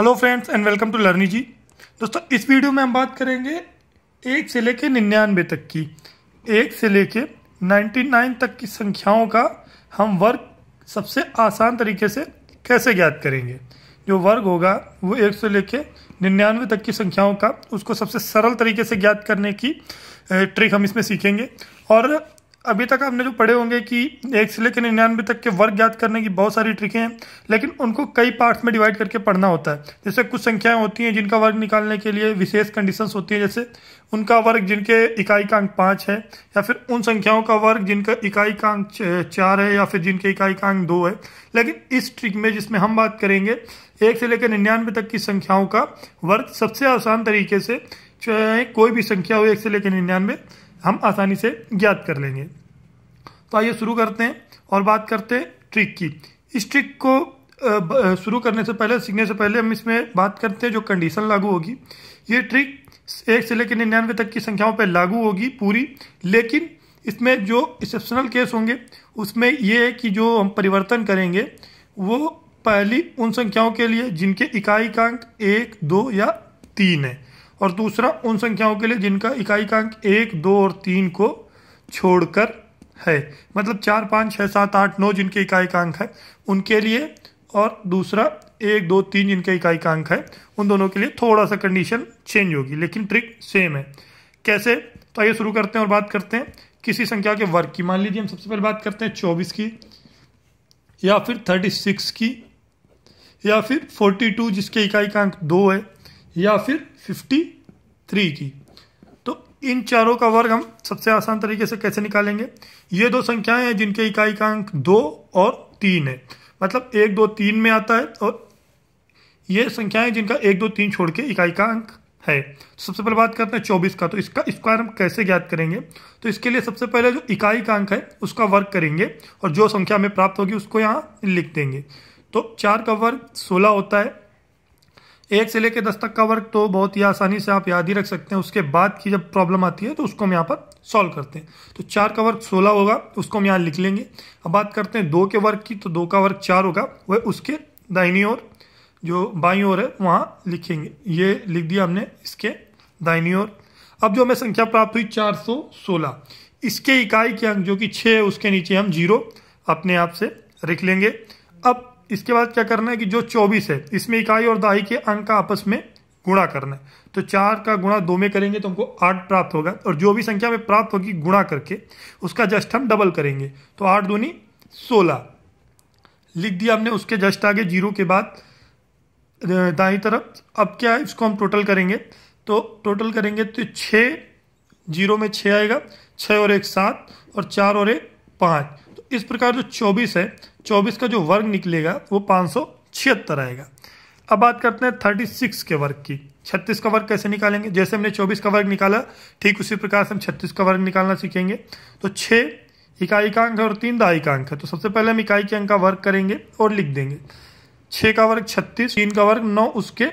hello friends and welcome to लर्नी जी दोस्तों इस वीडियो में हम बात करेंगे एक से लेके निन्यानवे तक की एक से लेके 99 तक की संख्याओं का हम वर्ग सबसे आसान तरीके से कैसे ज्ञात करेंगे जो वर्ग होगा वो एक से लेके निन्यानवे तक की संख्याओं का उसको सबसे सरल तरीके से ज्ञात करने की ट्रिक हम इसमें सीखेंगे और अभी तक आपने जो पढ़े होंगे कि एक से लेकर निन्यानवे तक के वर्ग याद करने की बहुत सारी ट्रिकें हैं लेकिन उनको कई पार्ट्स में डिवाइड करके पढ़ना होता है जैसे कुछ संख्याएं होती हैं जिनका वर्ग निकालने के लिए विशेष कंडीशंस होती हैं जैसे उनका वर्ग जिनके इकाई का अंक पाँच है या फिर उन संख्याओं का वर्ग जिनका इकाई का अंक चार है या फिर जिनके इकाई का अंक दो है लेकिन इस ट्रिक में जिसमें हम बात करेंगे एक से लेकर निन्यानवे तक की संख्याओं का वर्ग सबसे आसान तरीके से कोई भी संख्या हो एक से लेकर निन्यानवे हम आसानी से ज्ञात कर लेंगे तो आइए शुरू करते हैं और बात करते हैं ट्रिक की इस ट्रिक को शुरू करने से पहले सीखने से पहले हम इसमें बात करते हैं जो कंडीशन लागू होगी ये ट्रिक एक से लेकर निन्यानवे तक की संख्याओं पर लागू होगी पूरी लेकिन इसमें जो एक्सेप्शनल केस होंगे उसमें ये है कि जो हम परिवर्तन करेंगे वो पहली उन संख्याओं के लिए जिनके इकाई कांक एक दो या तीन है और दूसरा उन संख्याओं के लिए जिनका इकाई का अंक एक दो और तीन को छोड़कर है मतलब चार पाँच छः सात आठ नौ जिनके इकाई का अंक है उनके लिए और दूसरा एक दो तीन जिनके इकाई का अंक है उन दोनों के लिए थोड़ा सा कंडीशन चेंज होगी लेकिन ट्रिक सेम है कैसे तो आइए शुरू करते हैं और बात करते हैं किसी संख्या के वर्ग की मान लीजिए हम सबसे पहले बात करते हैं चौबीस की या फिर थर्टी सिक्स की या फिर फोर्टी टू जिसके इकाई का अंक दो है या फिर 53 की तो इन चारों का वर्ग हम सबसे आसान तरीके से कैसे निकालेंगे ये दो संख्याएं हैं जिनके इकाई का अंक दो और तीन है मतलब एक दो तीन में आता है और ये संख्याएं जिनका एक दो तीन छोड़ के इकाई का अंक है तो सबसे पहले बात करते हैं चौबीस का तो इसका स्क्वायर हम कैसे ज्ञात करेंगे तो इसके लिए सबसे पहले जो इकाई का अंक है उसका वर्ग करेंगे और जो संख्या हमें प्राप्त होगी उसको यहाँ लिख देंगे तो चार का वर्ग सोलह होता है एक से लेकर दस तक का वर्क तो बहुत ही आसानी से आप याद ही रख सकते हैं उसके बाद की जब प्रॉब्लम आती है तो उसको हम यहाँ पर सॉल्व करते हैं तो चार का वर्ग सोलह होगा उसको हम यहाँ लिख लेंगे अब बात करते हैं दो के वर्ग की तो दो का वर्ग चार होगा वह उसके दाहिनी ओर जो बाई ओर है वहाँ लिखेंगे ये लिख दिया हमने इसके दाहिनी ओर अब जो हमें संख्या प्राप्त हुई चार सौ सोलह इसके इकाई के अंक जो कि छः है उसके नीचे हम जीरो अपने आप से लिख लेंगे अब इसके बाद क्या करना है कि जो चौबीस है इसमें इकाई और दाही के अंक का आपस में गुणा करना है तो चार का गुणा दो में करेंगे तो हमको आठ प्राप्त होगा और जो भी संख्या में प्राप्त होगी गुणा करके उसका जस्ट हम डबल करेंगे तो आठ दूनी सोलह लिख दिया हमने उसके जस्ट आगे जीरो के बाद दाई तरफ अब क्या है इसको हम टोटल करेंगे तो टोटल करेंगे तो छः जीरो में छः आएगा छः और एक सात और चार और एक पाँच तो इस प्रकार जो चौबीस है चौबीस का जो वर्ग निकलेगा वो पाँच सौ छिहत्तर आएगा अब बात करते हैं थर्टी सिक्स के वर्ग की छत्तीस का वर्ग कैसे निकालेंगे जैसे हमने चौबीस का वर्ग निकाला ठीक उसी प्रकार से हम छत्तीस का वर्ग निकालना सीखेंगे तो छः इकाई का अंक है और तीन दाई का अंक है तो सबसे पहले हम इकाई के अंक का वर्ग करेंगे और लिख देंगे छः का वर्ग छत्तीस तीन का वर्ग नौ उसके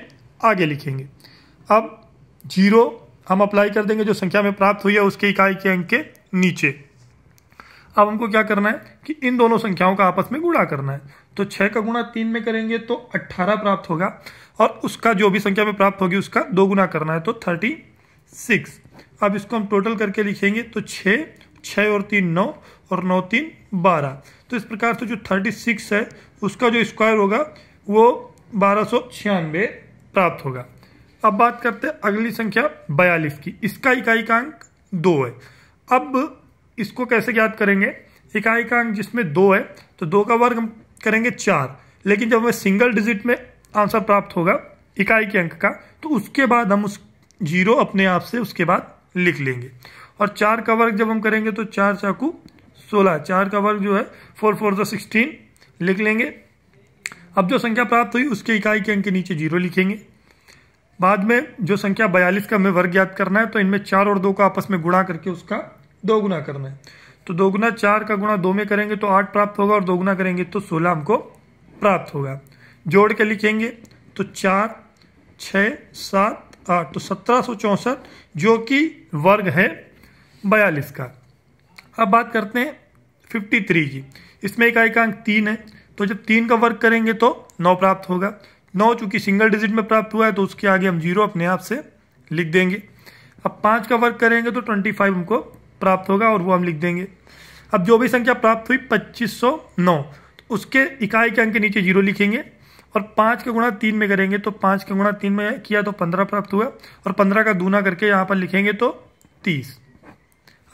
आगे लिखेंगे अब जीरो हम अप्लाई कर देंगे जो संख्या में प्राप्त हुई है उसके इकाई के अंक के नीचे अब हमको क्या करना है कि इन दोनों संख्याओं का आपस में गुणा करना है तो छः का गुणा तीन में करेंगे तो अट्ठारह प्राप्त होगा और उसका जो भी संख्या में प्राप्त होगी उसका दो गुना करना है तो थर्टी सिक्स अब इसको हम टोटल करके लिखेंगे तो छः छः और तीन नौ और नौ तीन बारह तो इस प्रकार से जो थर्टी सिक्स है उसका जो स्क्वायर होगा वो बारह सौ छियानवे प्राप्त होगा अब बात करते हैं अगली संख्या बयालीस की इसका इकाई का अंक दो है अब इसको कैसे याद करेंगे इकाई का अंक जिसमें दो है तो दो का वर्ग हम करेंगे चार लेकिन जब हमें सिंगल डिजिट में आंसर प्राप्त होगा इकाई के अंक का तो उसके बाद हम उस जीरो अपने आप से उसके बाद लिख लेंगे और चार का वर्ग जब हम करेंगे तो चार चाकू सोलह चार का वर्ग जो है फोर फोर जो सिक्सटीन लिख लेंगे अब जो संख्या प्राप्त हुई उसके इकाई के अंक के नीचे जीरो लिखेंगे बाद में जो संख्या बयालीस का हमें वर्ग याद करना है तो इनमें चार और दो का आपस में गुणा करके उसका दो गुना करना है तो दो गुना चार का गुणा दो में करेंगे तो आठ प्राप्त होगा और दो गुना करेंगे तो सोलह हमको प्राप्त होगा जोड़ के लिखेंगे तो चार छ सात आठ तो सत्रह सौ चौंसठ जो कि वर्ग है बयालीस का अब बात करते हैं फिफ्टी थ्री की इसमें एक एकांक तीन है तो जब तीन का वर्ग करेंगे तो नौ प्राप्त होगा नौ चूंकि सिंगल डिजिट में प्राप्त हुआ है तो उसके आगे हम जीरो अपने आप से लिख देंगे अब पांच का वर्ग करेंगे तो ट्वेंटी फाइव हमको प्राप्त होगा और वो हम लिख देंगे अब जो भी संख्या प्राप्त हुई पच्चीस सौ तो उसके इकाई के अंक के नीचे जीरो लिखेंगे और पाँच का गुणा तीन में करेंगे तो पाँच का गुणा तीन में किया तो पंद्रह प्राप्त हुआ और पंद्रह का दूना करके यहाँ पर लिखेंगे तो तीस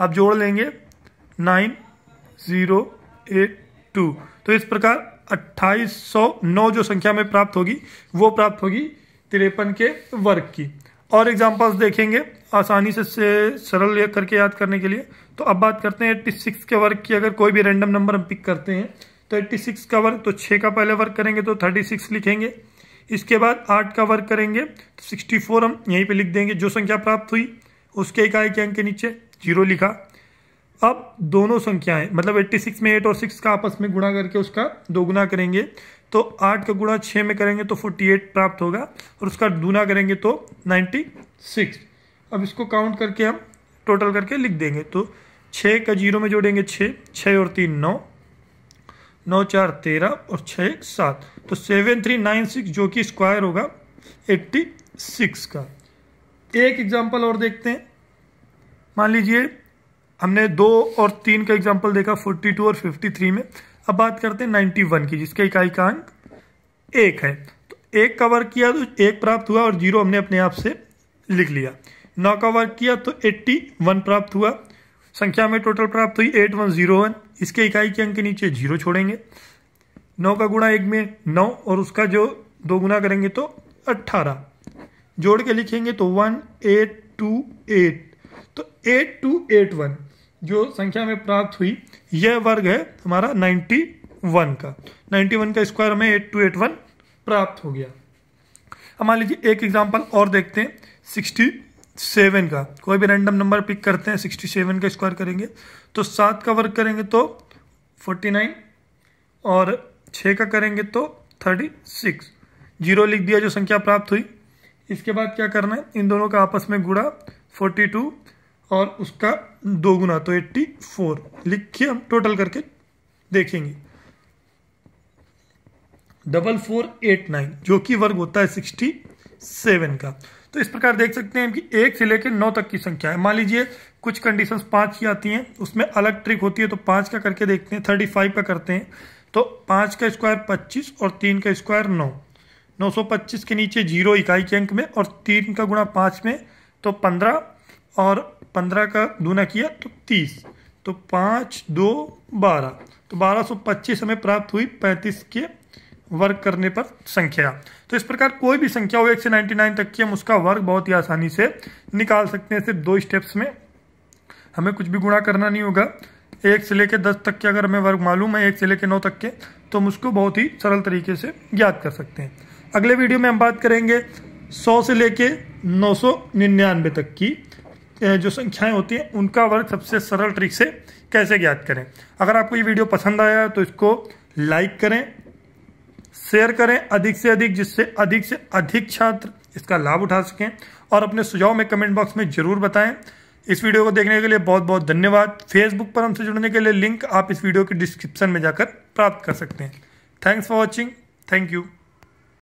अब जोड़ लेंगे नाइन ज़ीरो एट टू तो इस प्रकार अट्ठाईस सौ नौ जो संख्या में प्राप्त होगी वो प्राप्त होगी तिरपन के वर्ग की और एग्जाम्पल्स देखेंगे आसानी से, से सरल करके याद करने के लिए तो अब बात करते हैं एट्टी सिक्स के वर्ग की अगर कोई भी रैंडम नंबर हम पिक करते हैं तो एट्टी सिक्स का वर्ग तो छः का पहले वर्ग करेंगे तो थर्टी सिक्स लिखेंगे इसके बाद आठ का वर्ग करेंगे तो सिक्सटी फोर हम यहीं पे लिख देंगे जो संख्या प्राप्त हुई उसके इकाई के अंक के नीचे जीरो लिखा अब दोनों संख्याएं मतलब एट्टी सिक्स में एट और सिक्स का आपस में गुणा करके उसका दोगुना करेंगे तो आठ का गुणा छः में करेंगे तो एट प्राप्त होगा और उसका दूना करेंगे तो सिक्स अब इसको काउंट करके हम टोटल करके लिख देंगे तो छः का जीरो में जोड़ेंगे छः छः और तीन नौ नौ चार तेरह और छः सात तो सेवन थ्री नाइन सिक्स जो कि स्क्वायर होगा एट्टी सिक्स का एक एग्जाम्पल और देखते हैं मान लीजिए हमने दो और तीन का एग्जाम्पल देखा फोर्टी टू और फिफ्टी थ्री में अब बात करते हैं नाइन्टी वन की जिसका इकाई का अंक एक है तो एक कवर किया तो एक प्राप्त हुआ और जीरो हमने अपने आप से लिख लिया नौ का वर्ग किया तो 81 प्राप्त हुआ संख्या में टोटल प्राप्त हुई 8101 इसके इकाई के अंक के नीचे जीरो छोड़ेंगे नौ का गुणा एक में नौ और उसका जो दो गुना करेंगे तो अट्ठारह जोड़ के लिखेंगे तो वन एट टू एट तो एट टू एट वन जो संख्या में प्राप्त हुई यह वर्ग है हमारा नाइन्टी वन का नाइन्टी वन का स्क्वायर हमें एट टू एट वन प्राप्त हो गया अब मान लीजिए एक एग्जाम्पल और देखते हैं सिक्सटी सेवन का कोई भी रैंडम नंबर पिक करते हैं सिक्सटी सेवन का स्क्वायर करेंगे तो सात का वर्क करेंगे तो फोर्टी नाइन और छः का करेंगे तो थर्टी सिक्स जीरो लिख दिया जो संख्या प्राप्त हुई इसके बाद क्या करना है इन दोनों का आपस में गुड़ा फोर्टी टू और उसका दो गुना तो एट्टी फोर लिख के हम टोटल करके देखेंगे डबल फोर एट नाइन जो कि वर्ग होता है सिक्सटी सेवन का तो इस प्रकार देख सकते हैं कि एक से लेकर नौ तक की संख्या है मान लीजिए कुछ कंडीशन पाँच की आती हैं उसमें अलग ट्रिक होती है तो पाँच का करके देखते हैं थर्टी फाइव का करते हैं तो पाँच का स्क्वायर पच्चीस और तीन का स्क्वायर नौ नौ सौ पच्चीस के नीचे जीरो इकाई के अंक में और तीन का गुणा पाँच में तो पंद्रह और पंद्रह का दूना किया तो तीस तो पाँच दो बारह तो बारह सौ पच्चीस हमें प्राप्त हुई पैंतीस के वर्ग करने पर संख्या तो इस प्रकार कोई भी संख्या हो एक से 99 तक की हम उसका वर्ग बहुत ही आसानी से निकाल सकते हैं सिर्फ दो स्टेप्स में हमें कुछ भी गुणा करना नहीं होगा एक से लेकर दस तक के अगर हमें वर्ग मालूम है एक से लेकर नौ तक के तो हम उसको बहुत ही सरल तरीके से ज्ञात कर सकते हैं अगले वीडियो में हम बात करेंगे सौ से लेके नौ सौ निन्यानवे तक की जो संख्याएं होती हैं उनका वर्ग सबसे सरल ट्रिक से कैसे ज्ञात करें अगर आपको ये वीडियो पसंद आया तो इसको लाइक करें शेयर करें अधिक से अधिक जिससे अधिक से अधिक छात्र इसका लाभ उठा सकें और अपने सुझाव में कमेंट बॉक्स में जरूर बताएं इस वीडियो को देखने के लिए बहुत बहुत धन्यवाद फेसबुक पर हमसे जुड़ने के लिए लिंक आप इस वीडियो के डिस्क्रिप्शन में जाकर प्राप्त कर सकते हैं thanks for watching thank you